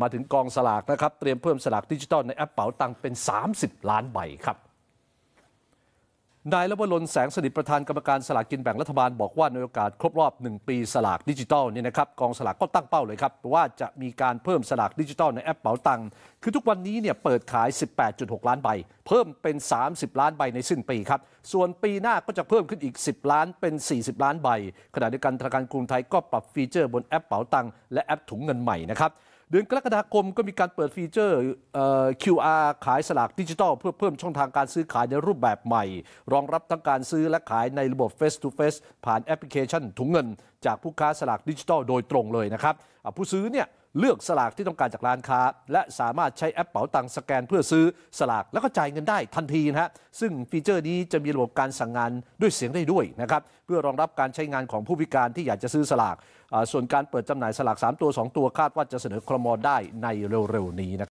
มาถึงกองสลากนะครับ เตรียมเพิ่มสลากดิจิตอลในแอปเป๋าตังเป็น 30 ล้านใบครับนายลบวลนแสงสนิทประธานกรรมการสลากกินแบ่งรัฐบาลบอกว่า ในโอกาสครบรอบ 1 ปีสลากดิจิตอลเนี่ยนะครับกองสลากก็ตั้งเป้าเลยครับว่าจะมีการเพิ่มสลากดิจิตอลในแอปเป๋าตังคือทุกวันนี้เนี่ยเปิดขาย 18.6 ล้านใบ เพิ่มเป็น 30 ล้านใบในสิ้นปีครับส่วนปีหน้าก็จะเพิ่มขึ้นอีก 10 ล้านเป็น 40ล้านใบ ขณะเดียวกันธนาคารกรุงไทย ก็ปรับฟีเจอร์บนแอปเป๋าตังและแอปถุงเงินใหม่นะครับเดือนกรกฎาคมก็มีการเปิดฟีเจอร์ QR ขายสลากดิจิทัล เพื่อเพิ่มช่องทางการซื้อขายในรูปแบบใหม่ รองรับทั้งการซื้อและขายในระบบ Face to Face ผ่านแอปพลิเคชันถุงเงิน จากผู้ค้าสลากดิจิทัลโดยตรงเลยนะครับ ผู้ซื้อเนี่ยเลือกสลากที่ต้องการจากร้านค้า และสามารถใช้แอปเป๋าตังสแกนเพื่อซื้อสลากแล้วก็จ่ายเงินได้ทันทีนะฮะซึ่งฟีเจอร์นี้จะมีระบบการสั่งงานด้วยเสียงได้ด้วยนะครับเพื่อรองรับการใช้งานของผู้พิการที่อยากจะซื้อสลากส่วนการเปิดจำหน่ายสลาก3 ตัว 2 ตัวคาดว่าจะเสนอครมอได้ในเร็วๆนี้นะครับ